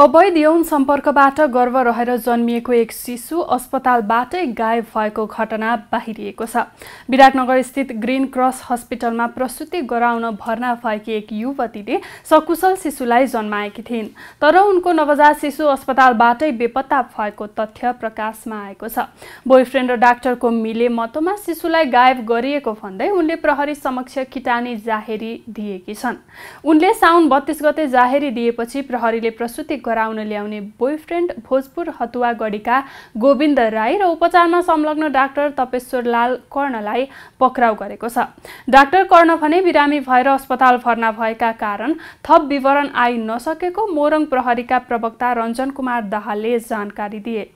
अवैध यौन सम्पर्कबाट गर्व रहेर जन्मिएको एक शिशु अस्पतालबाटै गायब भएको घटना बाहिरिएको छ विराटनगरस्थित ग्रिन क्रस हस्पिटलमा प्रसुति गराउन भर्ना भएकी एक युवतीले सकुशल शिशुलाई जन्माएकी थिइन् तर उनको नवजात शिशु अस्पतालबाटै बेपत्ता भएको तथ्य प्रकाशमा आएको छ बोयफ्रेन्ड र डाक्टरको मिले मतोमा शिशुलाई गायब गरिएको भन्दै उनले प्रहरी समक्ष किटानी जाहेरी दिएकी छन् उनले साउन बत्तीस गते जाहेरी दिएपछि प्रहरीले प्रसुति गराउन ल्याउने बोयफ्रेन्ड भोजपुर हतुवागढीका गोविन्द राई र उपचारमा संलग्न डाक्टर तपेश्वर लाल कर्णलाई पक्राउ गरेको छ डाक्टर कर्ण भने बिरामी भएर अस्पताल भर्ना भएका कारण थप विवरण आइ नसकेको मोरङ प्रहरीका प्रवक्ता रञ्जन कुमार दाहालले जानकारी दिए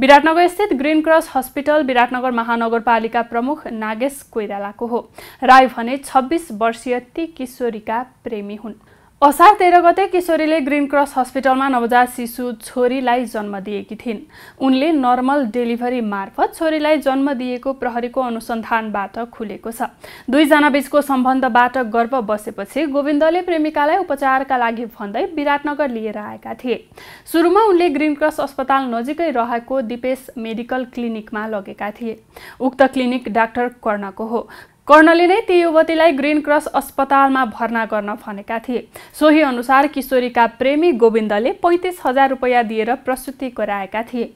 विराटनगर स्थित ग्रिन क्रस हस्पिटल विराटनगर महानगरपालिका प्रमुख नागेश कोइरालाको हो राई भने छब्बिस वर्षीय ती किशोरीका प्रेमी हुन् असार तेह्र गते किशोरीले ग्रिन क्रस हस्पिटलमा नवजात शिशु छोरीलाई जन्म दिएकी थिइन् उनले नर्मल डेलिभरी मार्फत छोरीलाई जन्म दिएको प्रहरीको अनुसन्धानबाट खुलेको छ दुईजना बीचको सम्बन्धबाट गर्व बसेपछि गोविन्दले प्रेमिकालाई उपचारका लागि भन्दै विराटनगर लिएर आएका थिए सुरुमा उनले ग्रिन क्रस अस्पताल नजिकै रहेको दिपेश मेडिकल क्लिनिकमा लगेका थिए उक्त क्लिनिक डाक्टर कर्णको हो कर्णले नै ती युवतीलाई ग्रिन क्रस अस्पतालमा भर्ना गर्न भनेका थिए सोही अनुसार किशोरीका प्रेमी गोविन्दले पैँतिस हजार रुपियाँ दिएर प्रस्तुति गराएका थिए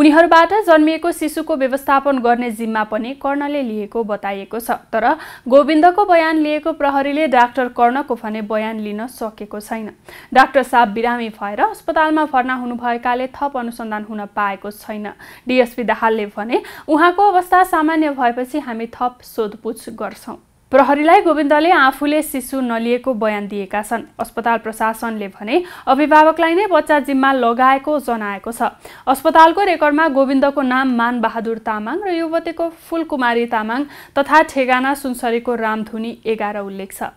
उनीहरूबाट जन्मिएको शिशुको व्यवस्थापन गर्ने जिम्मा पनि कर्णले लिएको बताइएको छ तर गोविन्दको बयान लिएको प्रहरीले डाक्टर कर्णको भने बयान लिन सकेको छैन डाक्टर साहब बिरामी भएर अस्पतालमा भर्ना हुनुभएकाले थप अनुसन्धान हुन पाएको छैन डिएसपी दाहालले भने उहाँको अवस्था सामान्य भएपछि हामी थप सोधपुछ गर्छौँ प्रहरीलाई गोविन्दले आफूले शिशु नलिएको बयान दिएका छन् अस्पताल प्रशासनले भने अभिभावकलाई नै बच्चा जिम्मा लगाएको जनाएको छ अस्पतालको रेकर्डमा गोविन्दको नाम मानबहादुर तामाङ र युवतीको फुलकुमारी तामाङ तथा ठेगाना सुनसरीको रामधुनी एघार उल्लेख छ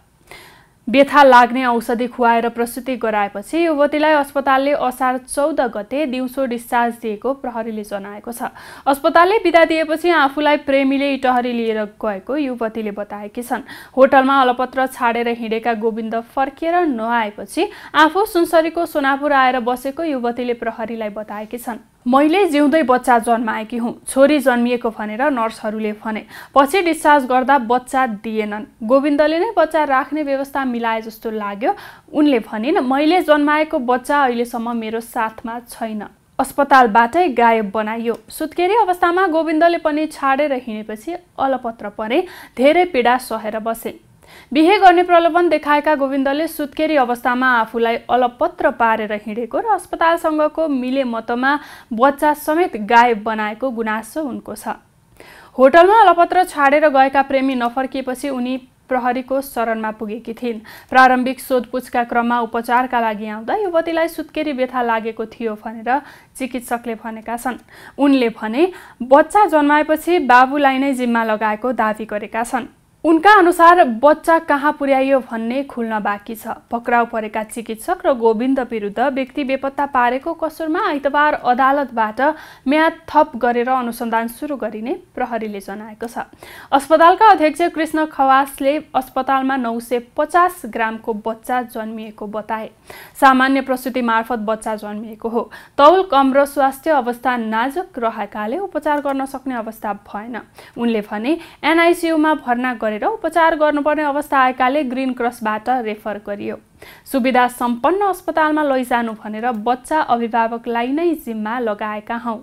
व्यथा लाग्ने औषधि खुवाएर प्रसुति गराएपछि युवतीलाई अस्पतालले असार चौध गते दिउँसो डिस्चार्ज दिएको प्रहरीले जनाएको छ अस्पतालले बिदा दिएपछि आफूलाई प्रेमीले इटहरी लिएर गएको युवतीले बताएकी छन् होटलमा अलपत्र छाडेर हिँडेका गोविन्द फर्किएर नआएपछि आफू सुनसरीको सोनापुर आएर बसेको युवतीले प्रहरीलाई बताएकी छन् मैले जिउँदै बच्चा जन्माएकी हुँ छोरी जन्मिएको भनेर नर्सहरूले भने पछि डिस्चार्ज गर्दा बच्चा दिएनन् गोविन्दले नै बच्चा राख्ने व्यवस्था मिलाए जस्तो लाग्यो उनले भनिन् मैले जन्माएको बच्चा अहिलेसम्म मेरो साथमा छैन अस्पतालबाटै गायब बनाइयो सुत्केरी अवस्थामा गोविन्दले पनि छाडेर हिँडेपछि अलपत्र परे धेरै पीडा सहेर बसे बिहे गर्ने प्रलोभन देखाएका गोविन्दले सुत्केरी अवस्थामा आफूलाई अलपत्र पारेर हिँडेको र अस्पतालसँगको मिले मतमा बच्चा समेत गायब बनाएको गुनासो उनको छ होटलमा अलपत्र छाडेर गएका प्रेमी नफर्किएपछि उनी प्रहरीको शरणमा पुगेकी थिइन् प्रारम्भिक सोधपुछका क्रममा उपचारका लागि आउँदा युवतीलाई सुत्केरी व्यथा लागेको थियो भनेर चिकित्सकले भनेका छन् उनले भने बच्चा जन्माएपछि बाबुलाई नै जिम्मा लगाएको दावी गरेका छन् उनका अनुसार बच्चा कहाँ पुर्याइयो भन्ने खुल्न बाँकी छ पक्राउ परेका चिकित्सक र गोविन्द विरुद्ध व्यक्ति बेपत्ता पारेको कसुरमा आइतबार अदालतबाट म्याद थप गरेर अनुसन्धान सुरु गरिने प्रहरीले जनाएको छ अस्पतालका अध्यक्ष कृष्ण खवासले अस्पतालमा नौ सय पचास ग्रामको बच्चा जन्मिएको बताए सामान्य प्रसुति मार्फत बच्चा जन्मिएको हो तौल कम र स्वास्थ्य अवस्था नाजुक रहेकाले उपचार गर्न सक्ने अवस्था भएन उनले भने एनआइसियुमा भर्ना गरेर उपचार गर्नुपर्ने अवस्था आएकाले ग्रिन क्रसबाट रेफर गरियो सुविधा सम्पन्न अस्पतालमा लैजानु भनेर बच्चा अभिभावकलाई नै जिम्मा लगाएका हौ